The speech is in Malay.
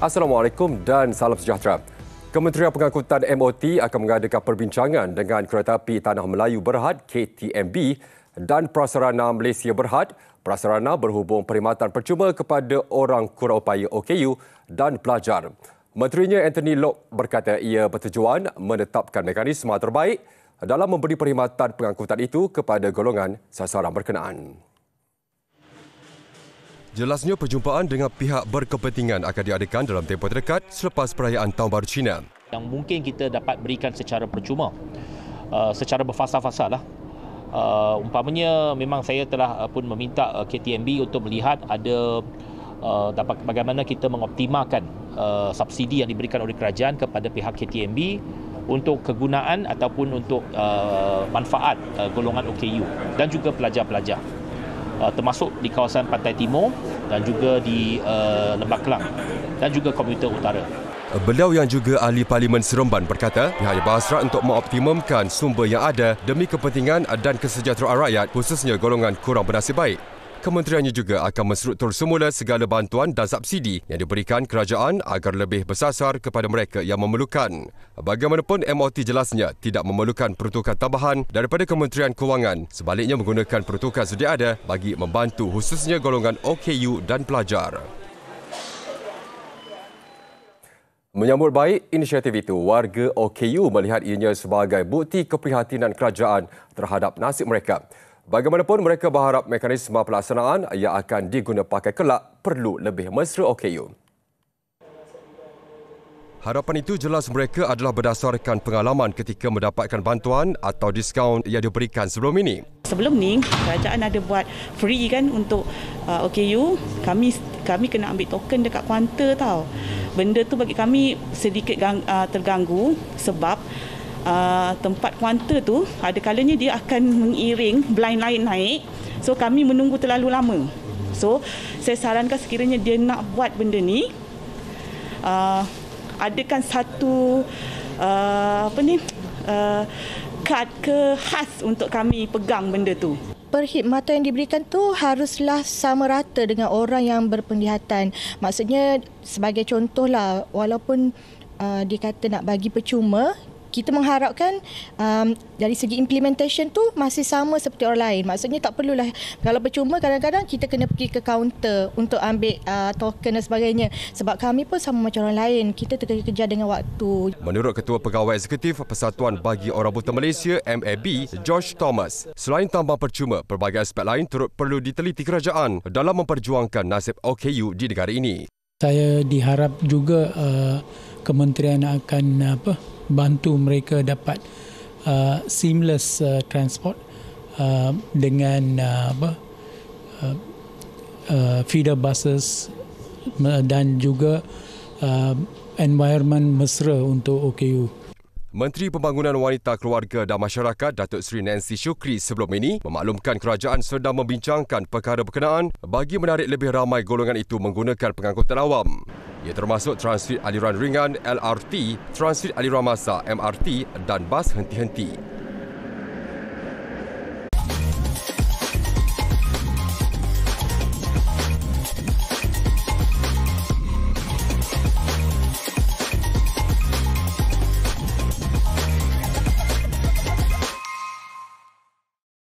Assalamualaikum dan salam sejahtera. Kementerian Pengangkutan MOT akan mengadakan perbincangan dengan Kereta Api Tanah Melayu Berhad KTMB dan Prasarana Malaysia Berhad Prasarana berhubung perkhidmatan percuma kepada orang kurang upaya OKU dan pelajar. Menterinya Anthony Lok berkata ia bertujuan menetapkan mekanisme terbaik dalam memberi perkhidmatan pengangkutan itu kepada golongan sasaran berkenaan. Jelasnya perjumpaan dengan pihak berkepentingan akan diadakan dalam tempoh terdekat selepas perayaan Tahun Baru Cina. Yang mungkin kita dapat berikan secara percuma, uh, secara berfasa-fasa lah. Uh, umpamanya memang saya telah uh, pun meminta uh, KTMB untuk melihat ada uh, dapat bagaimana kita mengoptimalkan uh, subsidi yang diberikan oleh kerajaan kepada pihak KTMB untuk kegunaan ataupun untuk uh, manfaat uh, golongan OKU dan juga pelajar-pelajar uh, termasuk di kawasan Pantai Timur dan juga di uh, Lembah Kelang dan juga komuter utara. Beliau yang juga ahli Parlimen Seremban berkata pihaknya berhasrat untuk mengoptimumkan sumber yang ada demi kepentingan dan kesejahteraan rakyat khususnya golongan kurang bernasib baik. Kementeriannya juga akan menstruktur semula segala bantuan dan subsidi yang diberikan kerajaan agar lebih bersasar kepada mereka yang memerlukan. Bagaimanapun MOT jelasnya tidak memerlukan peruntukan tambahan daripada Kementerian Kewangan sebaliknya menggunakan peruntukan sedia ada bagi membantu khususnya golongan OKU dan pelajar. Menyambut baik inisiatif itu, warga OKU melihat ianya sebagai bukti keprihatinan kerajaan terhadap nasib mereka. Bagaimanapun mereka berharap mekanisme pelaksanaan yang akan diguna pakai kelak perlu lebih mesra OKU. Harapan itu jelas mereka adalah berdasarkan pengalaman ketika mendapatkan bantuan atau diskaun yang diberikan sebelum ini. Sebelum ni kerajaan ada buat free kan untuk uh, OKU, kami kami kena ambil token dekat kuanta tau. Benda tu bagi kami sedikit gang, uh, terganggu sebab Uh, tempat kuanta tu ada kalanya dia akan mengiring blind light naik so kami menunggu terlalu lama so saya sarankan sekiranya dia nak buat benda ni uh, adakan satu uh, apa ni uh, kad ke khas untuk kami pegang benda tu perkhidmatan yang diberikan tu haruslah sama rata dengan orang yang berpenglihatan maksudnya sebagai contohlah walaupun uh, dia kata nak bagi percuma kita mengharapkan um, dari segi implementation tu masih sama seperti orang lain. Maksudnya tak perlulah kalau percuma kadang-kadang kita kena pergi ke kaunter untuk ambil uh, token dan sebagainya. Sebab kami pun sama macam orang lain. Kita terkejar dengan waktu. Menurut Ketua Pegawai Eksekutif Persatuan Bagi Orang Buta Malaysia MAB, George Thomas, selain tambah percuma, pelbagai aspek lain turut perlu diteliti kerajaan dalam memperjuangkan nasib OKU di negara ini. Saya diharap juga uh, kementerian akan apa bantu mereka dapat uh, seamless uh, transport uh, dengan uh, apa uh, uh, feeder buses uh, dan juga uh, environment mesra untuk OKU. Menteri Pembangunan Wanita Keluarga dan Masyarakat Datuk Seri Nancy Shukri sebelum ini memaklumkan kerajaan sedang membincangkan perkara berkenaan bagi menarik lebih ramai golongan itu menggunakan pengangkutan awam. Ia termasuk transit aliran ringan LRT, transit aliran masa MRT dan bas henti-henti.